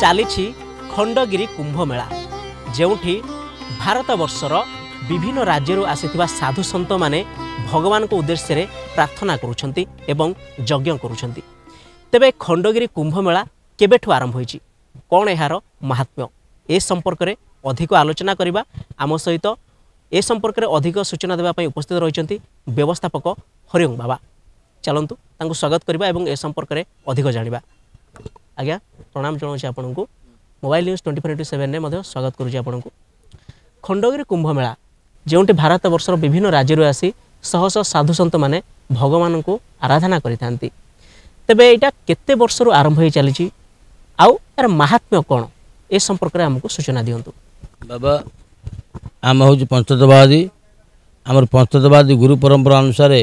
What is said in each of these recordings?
ଚାଲିଛି ଖଣ୍ଡଗିରି କୁମ୍ଭମେଳା ଯେଉଁଠି ଭାରତବର୍ଷର ବିଭିନ୍ନ ରାଜ୍ୟରୁ ଆସିଥିବା ସାଧୁସନ୍ତମାନେ ଭଗବାନଙ୍କ ଉଦ୍ଦେଶ୍ୟରେ ପ୍ରାର୍ଥନା କରୁଛନ୍ତି ଏବଂ ଯଜ୍ଞ କରୁଛନ୍ତି ତେବେ ଖଣ୍ଡଗିରି କୁମ୍ଭମେଳା କେବେଠୁ ଆରମ୍ଭ ହୋଇଛି କ'ଣ ଏହାର ମାହାତ୍ମ୍ୟ ଏ ସମ୍ପର୍କରେ ଅଧିକ ଆଲୋଚନା କରିବା ଆମ ସହିତ ଏ ସମ୍ପର୍କରେ ଅଧିକ ସୂଚନା ଦେବା ପାଇଁ ଉପସ୍ଥିତ ରହିଛନ୍ତି ବ୍ୟବସ୍ଥାପକ ହରିଓଁ ବାବା ଚାଲନ୍ତୁ ତାଙ୍କୁ ସ୍ୱାଗତ କରିବା ଏବଂ ଏ ସମ୍ପର୍କରେ ଅଧିକ ଜାଣିବା ଆଜ୍ଞା ପ୍ରଣାମ ଜଣାଉଛି ଆପଣଙ୍କୁ mobile news twenty four into ସେଭେନ୍ରେ ମଧ୍ୟ ସ୍ୱାଗତ କରୁଛି ଆପଣଙ୍କୁ ଖଣ୍ଡଗିରି କୁମ୍ଭମେଳା ଯେଉଁଠି ଭାରତବର୍ଷର ବିଭିନ୍ନ ରାଜ୍ୟରୁ ଆସି ଶହ ଶହ ସାଧୁସନ୍ତମାନେ ଭଗବାନଙ୍କୁ ଆରାଧନା କରିଥାନ୍ତି ତେବେ ଏଇଟା କେତେ ବର୍ଷରୁ ଆରମ୍ଭ ହୋଇ ଚାଲିଛି ଆଉ ଏହାର ମାହାତ୍ମ୍ୟ କ'ଣ ଏ ସମ୍ପର୍କରେ ଆମକୁ ସୂଚନା ଦିଅନ୍ତୁ ବାବା ଆମେ ହେଉଛି ପଞ୍ଚତବାଦୀ ଆମର ପଞ୍ଚତବାଦୀ ଗୁରୁ ପରମ୍ପରା ଅନୁସାରେ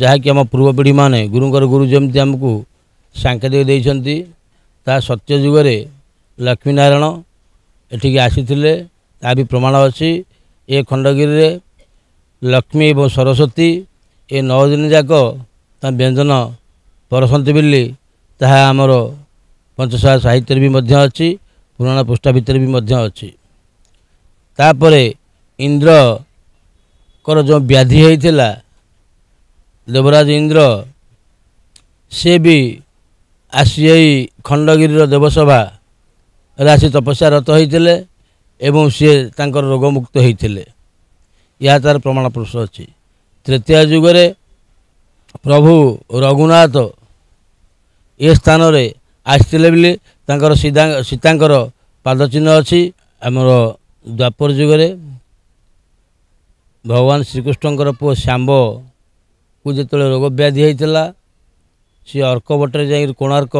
ଯାହାକି ଆମ ପୂର୍ବ ପିଢ଼ିମାନେ ଗୁରୁଙ୍କର ଗୁରୁ ଯେମିତି ଆମକୁ ସାଙ୍କେତିକ ଦେଇଛନ୍ତି ତା ସତ୍ୟ ଯୁଗରେ ଲକ୍ଷ୍ମୀନାରାୟଣ ଏଠିକି ଆସିଥିଲେ ତା ବି ପ୍ରମାଣ ଅଛି ଏ ଖଣ୍ଡଗିରିରେ ଲକ୍ଷ୍ମୀ ଏବଂ ସରସ୍ୱତୀ ଏ ନଅ ଦିନ ଯାକ ତା ବ୍ୟଞ୍ଜନ ପରସନ୍ତି ବୋଲି ତାହା ଆମର ପଞ୍ଚସାର ସାହିତ୍ୟରେ ବି ମଧ୍ୟ ଅଛି ପୁରୁଣା ପୃଷ୍ଠା ଭିତରେ ବି ମଧ୍ୟ ଅଛି ତାପରେ ଇନ୍ଦ୍ରଙ୍କର ଯେଉଁ ବ୍ୟାଧି ହେଇଥିଲା ଦେବରାଜ ଇନ୍ଦ୍ର ସେ ବି ଆସି ଏଇ ଖଣ୍ଡଗିରିର ଦେବସଭାରେ ଆସି ତପସ୍ୟାରତ ହୋଇଥିଲେ ଏବଂ ସିଏ ତାଙ୍କର ରୋଗମୁକ୍ତ ହୋଇଥିଲେ ଏହା ତା'ର ପ୍ରମାଣ ପୁରୁଷ ଅଛି ତୃତୀୟ ଯୁଗରେ ପ୍ରଭୁ ରଘୁନାଥ ଏ ସ୍ଥାନରେ ଆସିଥିଲେ ବୋଲି ତାଙ୍କର ସୀତା ସୀତାଙ୍କର ପାଦଚିହ୍ନ ଅଛି ଆମର ଦ୍ୱାପର ଯୁଗରେ ଭଗବାନ ଶ୍ରୀକୃଷ୍ଣଙ୍କର ପୁଅ ଶ୍ୟାମ୍ବକୁ ଯେତେବେଳେ ରୋଗ ବ୍ୟାଧି ହୋଇଥିଲା ସିଏ ଅର୍କ ବଟରେ ଯାଇକି କୋଣାର୍କ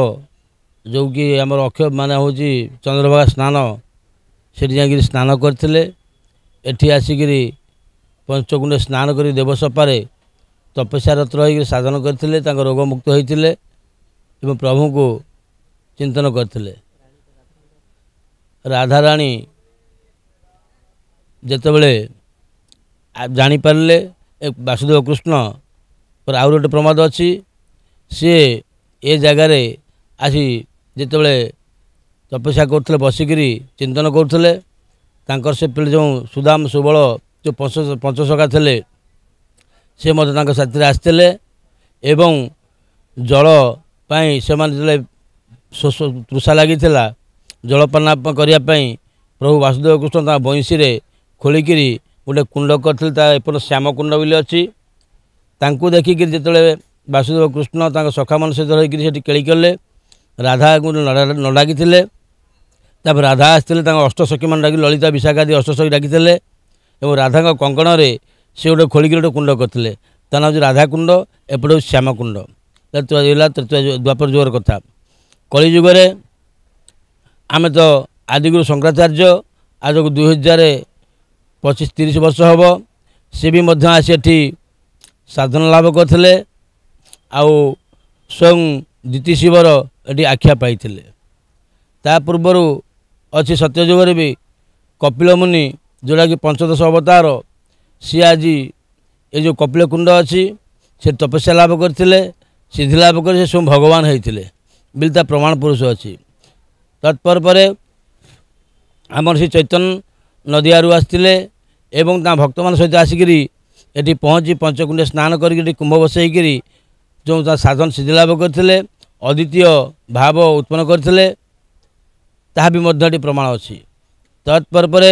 ଯେଉଁକି ଆମର ଅକ୍ଷୟ ମାନେ ହେଉଛି ଚନ୍ଦ୍ରଭାଗା ସ୍ନାନ ସେଠି ଯାଇକିରି ସ୍ନାନ କରିଥିଲେ ଏଠି ଆସିକିରି ପଞ୍ଚକୁଣ୍ଡ ସ୍ନାନ କରି ଦେବସପାରେ ତପସ୍ୟାରତ ରହିକି ସାଧନ କରିଥିଲେ ତାଙ୍କ ରୋଗମୁକ୍ତ ହୋଇଥିଲେ ଏବଂ ପ୍ରଭୁଙ୍କୁ ଚିନ୍ତନ କରିଥିଲେ ରାଧାରାଣୀ ଯେତେବେଳେ ଜାଣିପାରିଲେ ବାସୁଦେବ କୃଷ୍ଣ ଆହୁରି ଗୋଟେ ପ୍ରମାଦ ଅଛି ସିଏ ଏ ଜାଗାରେ ଆସି ଯେତେବେଳେ ତପସ୍ୟା କରୁଥିଲେ ବସିକିରି ଚିନ୍ତନ କରୁଥିଲେ ତାଙ୍କର ସେ ପିଲା ଯେଉଁ ସୁଦାମ ସୁବଳ ଯେଉଁ ପଞ୍ଚ ପଞ୍ଚସଖା ଥିଲେ ସେ ମଧ୍ୟ ତାଙ୍କ ସାଥିରେ ଆସିଥିଲେ ଏବଂ ଜଳ ପାଇଁ ସେମାନେ ଯେତେବେଳେ ତୃଷା ଲାଗିଥିଲା ଜଳପାନ କରିବା ପାଇଁ ପ୍ରଭୁ ବାସୁଦେବ କୃଷ୍ଣ ତାଙ୍କ ବଇଁଶୀରେ ଖୋଳିକିରି ଗୋଟେ କୁଣ୍ଡ କରିଥିଲେ ତା ଏପଟ ଶ୍ୟାମକୁଣ୍ଡ ବୋଲି ଅଛି ତାଙ୍କୁ ଦେଖିକିରି ଯେତେବେଳେ ବାସୁଦେବ କୃଷ୍ଣ ତାଙ୍କ ସଖା ମନ ସହିତ ରହିକରି ସେଠି କେଳି କଲେ ରାଧାକୁ ନ ଡାକିଥିଲେ ତାପରେ ରାଧା ଆସିଥିଲେ ତାଙ୍କ ଅଷ୍ଟସଖୀମାନେ ଡାକି ଲଳିତା ବିଶାଖ ଆଦି ଅଷ୍ଟସଖୀ ଡାକିଥିଲେ ଏବଂ ରାଧାଙ୍କ କଙ୍କଣରେ ସେ ଗୋଟେ ଖୋଳିକି ଗୋଟେ କୁଣ୍ଡ କରିଥିଲେ ତା ନାଁ ହେଉଛି ରାଧାକୁଣ୍ଡ ଏପଟେ ହେଉଛି ଶ୍ୟାମକୁଣ୍ଡ ହେଲା ତୃତୀୟ ଦ୍ୱାପର ଯୁଗର କଥା କଳି ଯୁଗରେ ଆମେ ତ ଆଦିଗୁରୁ ଶଙ୍କରାଚାର୍ଯ୍ୟ ଆଜକୁ ଦୁଇ ହଜାର ପଚିଶ ତିରିଶ ବର୍ଷ ହେବ ସେ ବି ମଧ୍ୟ ଆସି ଏଠି ସାଧନା ଲାଭ କରିଥିଲେ ଆଉ ସ୍ୱୟଂ ଦ୍ୱିତୀୟ ଶିବର ଏଠି ଆଖ୍ୟା ପାଇଥିଲେ ତା ପୂର୍ବରୁ ଅଛି ସତ୍ୟଯୁଗରେ ବି କପିଳ ମୁନି ଯେଉଁଟାକି ପଞ୍ଚଦଶ ଅବତାର ସିଏ ଆଜି ଏ ଯେଉଁ କପିଳ କୁଣ୍ଡ ଅଛି ସେ ତପସ୍ୟା ଲାଭ କରିଥିଲେ ସିଦ୍ଧି ଲାଭ କରି ସେ ସ୍ୱୟଂ ଭଗବାନ ହେଇଥିଲେ ବୋଲି ତା ପ୍ରମାଣ ପୁରୁଷ ଅଛି ତତ୍ପରେ ପରେ ଆମର ଶ୍ରୀ ଚୈତନ୍ୟ ନଦିଆରୁ ଆସିଥିଲେ ଏବଂ ତା ଭକ୍ତମାନଙ୍କ ସହିତ ଆସିକିରି ଏଠି ପହଞ୍ଚି ପଞ୍ଚକୁଣ୍ଡେ ସ୍ନାନ କରିକି ଏଠି କୁମ୍ଭ ବସେଇକିରି ଯେଉଁ ତା ସାଧନ ସିଦ୍ଧି ଲାଭ କରିଥିଲେ ଅଦ୍ୱିତୀୟ ଭାବ ଉତ୍ପନ୍ନ କରିଥିଲେ ତାହା ବି ମଧ୍ୟ ଏଠି ପ୍ରମାଣ ଅଛି ପରେ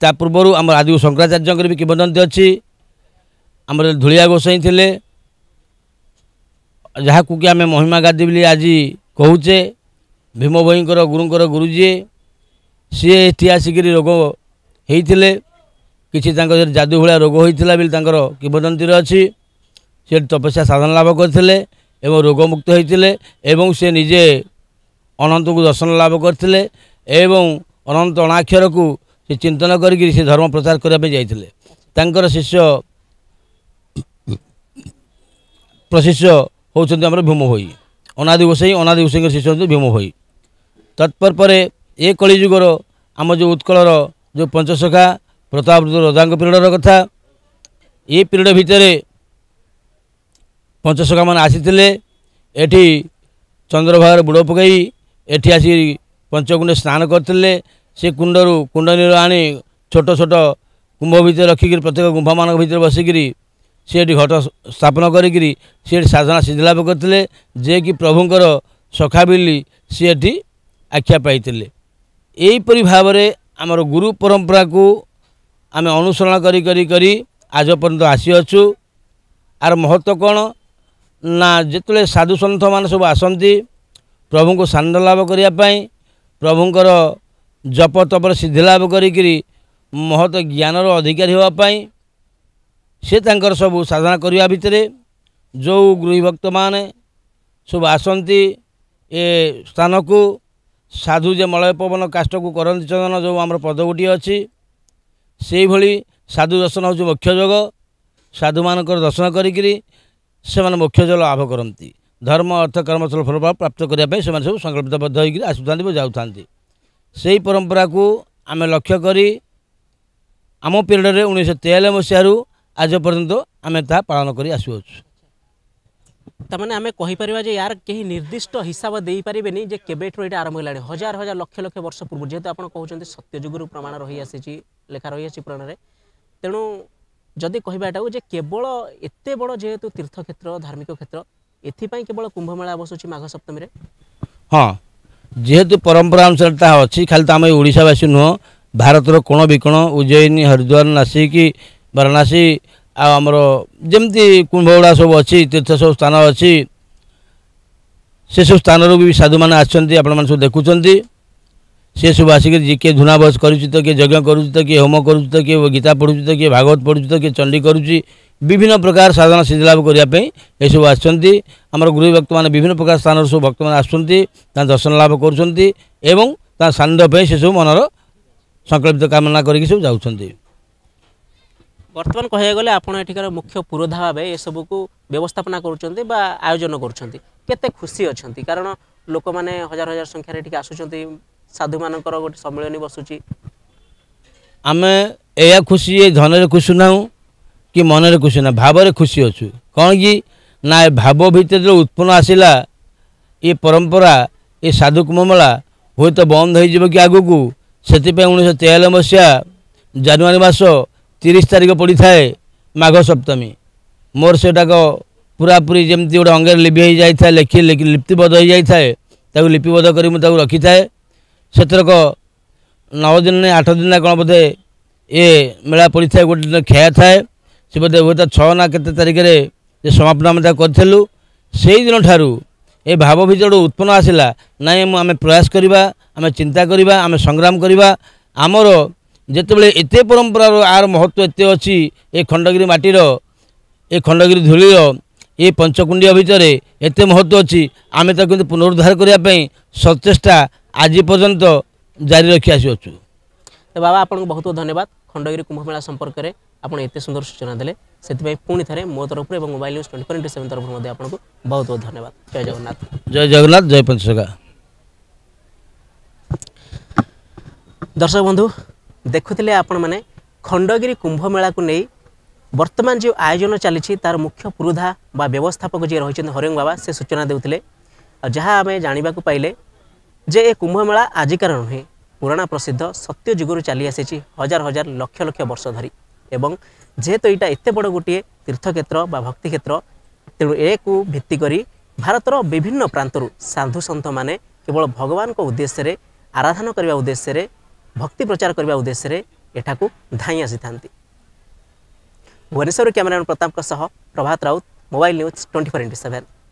ତା ପୂର୍ବରୁ ଆମର ଆଦିବ ଶଙ୍କରାଚାର୍ଯ୍ୟଙ୍କର ବି କିମ୍ବଦନ୍ତୀ ଅଛି ଆମର ଧୂଳିଆ ଗୋସାଇଁ ଥିଲେ ଯାହାକୁ କି ଆମେ ମହିମା ଗାଦି ବୋଲି ଆଜି କହୁଛେ ଭୀମ ଭୋଇଙ୍କର ଗୁରୁଙ୍କର ଗୁରୁଜୀ ସିଏ ଏଠି ଆସିକିରି ରୋଗ ହେଇଥିଲେ କିଛି ତାଙ୍କ ଯାଦୁ ଭଳିଆ ରୋଗ ହୋଇଥିଲା ବୋଲି ତାଙ୍କର କିମ୍ବଦନ୍ତୀରେ ଅଛି ସେ ତପସ୍ୟା ସାଧନ ଲାଭ କରିଥିଲେ ଏବଂ ରୋଗମୁକ୍ତ ହୋଇଥିଲେ ଏବଂ ସେ ନିଜେ ଅନନ୍ତକୁ ଦର୍ଶନ ଲାଭ କରିଥିଲେ ଏବଂ ଅନନ୍ତ ଅଣାକ୍ଷରକୁ ସେ ଚିନ୍ତନ କରିକି ସେ ଧର୍ମ ପ୍ରଚାର କରିବା ପାଇଁ ଯାଇଥିଲେ ତାଙ୍କର ଶିଷ୍ୟ ପ୍ରଶିଷ୍ୟ ହେଉଛନ୍ତି ଆମର ଭୀମ ହୋଇ ଅନାଦି ଗୋସାଇ ଅନାଦି ଗୋସାଇଙ୍କର ଶିଷ୍ୟ ହେଉଛନ୍ତି ଭୀମ ହୋଇ ତତ୍ପର ପରେ ଏ କଳିଯୁଗର ଆମ ଯେଉଁ ଉତ୍କଳର ଯେଉଁ ପଞ୍ଚସଖା ପ୍ରତାପରୁଦ୍ର ରଜାଙ୍କ ପିରିୟଡ଼ର କଥା ଏ ପିରିୟଡ଼ ଭିତରେ ପଞ୍ଚସଖା ମାନେ ଆସିଥିଲେ ଏଠି ଚନ୍ଦ୍ରଭାଗରେ ବୁଡ଼ ପକାଇ ଏଠି ଆସି ପଞ୍ଚକୁଣ୍ଡେ ସ୍ନାନ କରିଥିଲେ ସେ କୁଣ୍ଡରୁ କୁଣ୍ଡନୀରୁ ଆଣି ଛୋଟ ଛୋଟ କୁମ୍ଭ ଭିତରେ ରଖିକିରି ପ୍ରତ୍ୟେକ ଗୁମ୍ଫାମାନଙ୍କ ଭିତରେ ବସିକିରି ସେ ଏଠି ଘଟ ସ୍ଥାପନ କରିକିରି ସେ ଏଠି ସାଧନା ସିଦ୍ଧିଲାଭ କରିଥିଲେ ଯିଏକି ପ୍ରଭୁଙ୍କର ସଖା ବୋଲି ସିଏ ଏଠି ଆଖ୍ୟା ପାଇଥିଲେ ଏହିପରି ଭାବରେ ଆମର ଗୁରୁ ପରମ୍ପରାକୁ ଆମେ ଅନୁସରଣ କରି କରି କରି ଆଜ ପର୍ଯ୍ୟନ୍ତ ଆସିଅଛୁ ଆର ମହତ୍ତ୍ୱ କ'ଣ ନା ଯେତେବେଳେ ସାଧୁସନ୍ଥ ମାନେ ସବୁ ଆସନ୍ତି ପ୍ରଭୁଙ୍କୁ ସାନ୍ଦ ଲାଭ କରିବା ପାଇଁ ପ୍ରଭୁଙ୍କର ଜପ ତପର ସିଦ୍ଧିଲାଭ କରିକିରି ମହତ ଜ୍ଞାନର ଅଧିକାରୀ ହେବା ପାଇଁ ସେ ତାଙ୍କର ସବୁ ସାଧନା କରିବା ଭିତରେ ଯେଉଁ ଗୃହୀଭକ୍ତମାନେ ସବୁ ଆସନ୍ତି ଏ ସ୍ଥାନକୁ ସାଧୁ ଯେ ମଳୟ ପବନ କାଷ୍ଟକୁ କରନ୍ତି ଚନ୍ଦନ ଯେଉଁ ଆମର ପଦ ଗୋଟିଏ ଅଛି ସେଇଭଳି ସାଧୁ ଦର୍ଶନ ହେଉଛି ମୁଖ୍ୟ ଯୋଗ ସାଧୁମାନଙ୍କର ଦର୍ଶନ କରିକିରି ସେମାନେ ମୁଖ୍ୟ ଜଳ ଲାଭ କରନ୍ତି ଧର୍ମ ଅର୍ଥ କର୍ମଶୀଳ ଫଳଭାବ ପ୍ରାପ୍ତ କରିବା ପାଇଁ ସେମାନେ ସବୁ ସଂକଳ୍ପିତବଦ୍ଧ ହୋଇକରି ଆସୁଥାନ୍ତି ଓ ଯାଉଥାନ୍ତି ସେହି ପରମ୍ପରାକୁ ଆମେ ଲକ୍ଷ୍ୟ କରି ଆମ ପିରିୟଡ଼ରେ ଉଣେଇଶହ ତେୟାନବେ ମସିହାରୁ ଆଜ ପର୍ଯ୍ୟନ୍ତ ଆମେ ତାହା ପାଳନ କରି ଆସୁଅଛୁ ତାମାନେ ଆମେ କହିପାରିବା ଯେ ୟାର କେହି ନିର୍ଦ୍ଦିଷ୍ଟ ହିସାବ ଦେଇପାରିବେନି ଯେ କେବେଠୁ ଏଇଟା ଆରମ୍ଭ ହେଲାଣି ହଜାର ହଜାର ଲକ୍ଷ ଲକ୍ଷ ବର୍ଷ ପୂର୍ବରୁ ଯେହେତୁ ଆପଣ କହୁଛନ୍ତି ସତ୍ୟଯୁଗରୁ ପ୍ରମାଣ ରହିଆସିଛି ଲେଖା ରହିଆସିଛି ପୁରାଣରେ ତେଣୁ ଯଦି କହିବା ଏଟାକୁ ଯେ କେବଳ ଏତେ ବଡ଼ ଯେହେତୁ ତୀର୍ଥକ୍ଷେତ୍ର ଧାର୍ମିକ କ୍ଷେତ୍ର ଏଥିପାଇଁ କେବଳ କୁମ୍ଭମେଳା ବସୁଛି ମାଘ ସପ୍ତମୀରେ ହଁ ଯେହେତୁ ପରମ୍ପରା ଅନୁସାରେ ତାହା ଅଛି ଖାଲି ତ ଆମେ ଓଡ଼ିଶାବାସୀ ନୁହଁ ଭାରତର କୋଣ ବିକୋଣ ଉଜ୍ଜୟିନୀ ହରିଦ୍ୱାର ନାସିକ ବାରାଣାସୀ ଆଉ ଆମର ଯେମିତି କୁମ୍ଭଗୁଡ଼ା ସବୁ ଅଛି ତୀର୍ଥ ସବୁ ସ୍ଥାନ ଅଛି ସେସବୁ ସ୍ଥାନରୁ ବି ସାଧୁମାନେ ଆସିଛନ୍ତି ଆପଣମାନେ ସବୁ ଦେଖୁଛନ୍ତି ସେ ସବୁ ଆସିକି ଯିଏ କିଏ ଧୂନାବାସ କରୁଛି ତ କିଏ ଯଜ୍ଞ କରୁଛି ତ କିଏ ହୋମ କରୁଛି ତ କିଏ ଗୀତା ପଢ଼ୁଛି ତ କିଏ ଭାଗବତ ପଢ଼ୁଛି ତ କିଏ ଚଣ୍ଡୀ କରୁଛି ବିଭିନ୍ନ ପ୍ରକାର ସାଧନା ସିଦ୍ଧିଲାଭ କରିବା ପାଇଁ ଏସବୁ ଆସୁଛନ୍ତି ଆମର ଗୁରୁ ଭକ୍ତମାନେ ବିଭିନ୍ନ ପ୍ରକାର ସ୍ଥାନରୁ ସବୁ ଭକ୍ତମାନେ ଆସୁଛନ୍ତି ତାଙ୍କ ଦର୍ଶନ ଲାଭ କରୁଛନ୍ତି ଏବଂ ତାଙ୍କ ସାନ୍ନିଧ୍ୟ ପାଇଁ ସେସବୁ ମନର ସଂକଳ୍ପିତ କାମନା କରିକି ସବୁ ଯାଉଛନ୍ତି ବର୍ତ୍ତମାନ କହିବାକୁ ଗଲେ ଆପଣ ଏଠିକାର ମୁଖ୍ୟ ପୁରୋଧା ଭାବେ ଏସବୁକୁ ବ୍ୟବସ୍ଥାପନା କରୁଛନ୍ତି ବା ଆୟୋଜନ କରୁଛନ୍ତି କେତେ ଖୁସି ଅଛନ୍ତି କାରଣ ଲୋକମାନେ ହଜାର ହଜାର ସଂଖ୍ୟାରେ ଏଠିକି ଆସୁଛନ୍ତି ସାଧୁମାନଙ୍କର ଗୋଟେ ସମ୍ମିଳନୀ ବସୁଛି ଆମେ ଏହା ଖୁସି ଏ ଧନରେ ଖୁସି ନାହୁଁ କି ମନରେ ଖୁସି ନାହିଁ ଭାବରେ ଖୁସି ଅଛୁ କ'ଣ କି ନା ଏ ଭାବ ଭିତରେ ଉତ୍ପନ୍ନ ଆସିଲା ଏ ପରମ୍ପରା ଏ ସାଧୁ କୁମ୍ଭମେଳା ହୁଏତ ବନ୍ଦ ହୋଇଯିବ କି ଆଗକୁ ସେଥିପାଇଁ ଉଣେଇଶହ ତେୟାନବେ ମସିହା ଜାନୁଆରୀ ମାସ ତିରିଶ ତାରିଖ ପଡ଼ିଥାଏ ମାଘ ସପ୍ତମୀ ମୋର ସେଟାକ ପୁରାପୁରି ଯେମିତି ଗୋଟେ ଅଙ୍ଗରେ ଲିଭି ହୋଇଯାଇଥାଏ ଲେଖି ଲିପ୍ତିବଦ୍ଧ ହୋଇଯାଇଥାଏ ତାକୁ ଲିପିବଦ୍ଧ କରି ମୁଁ ତାକୁ ରଖିଥାଏ ସେଥରକ ନଅ ଦିନ ନାହିଁ ଆଠ ଦିନ ନା କ'ଣ ବୋଧେ ଏ ମେଳା ପଡ଼ିଥାଏ ଗୋଟେ ଦିନ କ୍ଷୟ ଥାଏ ସେ ବୋଧେ ହୁଏତ ଛଅ ନା କେତେ ତାରିଖରେ ଯେ ସମାପନ ଆମେ ତାକୁ କରିଥିଲୁ ସେଇଦିନ ଠାରୁ ଏ ଭାବ ଭିତରେ ଉତ୍ପନ୍ନ ଆସିଲା ନାହିଁ ମୁଁ ଆମେ ପ୍ରୟାସ କରିବା ଆମେ ଚିନ୍ତା କରିବା ଆମେ ସଂଗ୍ରାମ କରିବା ଆମର ଯେତେବେଳେ ଏତେ ପରମ୍ପରାର ଆର ମହତ୍ତ୍ୱ ଏତେ ଅଛି ଏ ଖଣ୍ଡଗିରି ମାଟିର ଏ ଖଣ୍ଡଗିରି ଧୂଳିର ଏ ପଞ୍ଚକୁଣ୍ଡିଆ ଭିତରେ ଏତେ ମହତ୍ତ୍ୱ ଅଛି ଆମେ ତାକୁ କିନ୍ତୁ ପୁନରୁଦ୍ଧାର କରିବା ପାଇଁ ସଚେଷ୍ଟା आज पर्यत जारी रखी आस बाबा आप बहुत बहुत धन्यवाद खंडगिरी कुंभ मेला संपर्क में आपत सुंदर सूचना देते से पुणी थे मो तरफ और mobile news twenty four into seven तरफ आपको बहुत बहुत धन्यवाद जय जगन्नाथ जय जगन्नाथ जय पंच दर्शक बंधु देखुले आपण मैने खंडगिरी कुंभमेला को नहीं बर्तमान जो आयोजन चली तार मुख्य पुरुधा व्यवस्थापक जी रही हरिंग बाबा से सूचना देते जहाँ आम जानवाक ଯେ ଏ କୁମ୍ଭମେଳା ଆଜିକାର ନୁହେଁ ପୁରାଣା ପ୍ରସିଦ୍ଧ ସତ୍ୟ ଯୁଗରୁ ଚାଲିଆସିଛି ହଜାର ହଜାର ଲକ୍ଷ ଲକ୍ଷ ବର୍ଷ ଧରି ଏବଂ ଯେହେତୁ ଏଇଟା ଏତେ ବଡ଼ ଗୋଟିଏ ତୀର୍ଥକ୍ଷେତ୍ର ବା ଭକ୍ତିକ୍ଷେତ୍ର ତେଣୁ ଏକୁ ଭିତ୍ତି କରି ଭାରତର ବିଭିନ୍ନ ପ୍ରାନ୍ତରୁ ସାଧୁସନ୍ଥମାନେ କେବଳ ଭଗବାନଙ୍କ ଉଦ୍ଦେଶ୍ୟରେ ଆରାଧନା କରିବା ଉଦ୍ଦେଶ୍ୟରେ ଭକ୍ତି ପ୍ରଚାର କରିବା ଉଦ୍ଦେଶ୍ୟରେ ଏଠାକୁ ଧାଇଁ ଆସିଥାନ୍ତି ଭୁବନେଶ୍ୱର କ୍ୟାମେରାମ୍ୟାନ୍ ପ୍ରତାପଙ୍କ ସହ Prabhat Raut mobile news twenty four into seven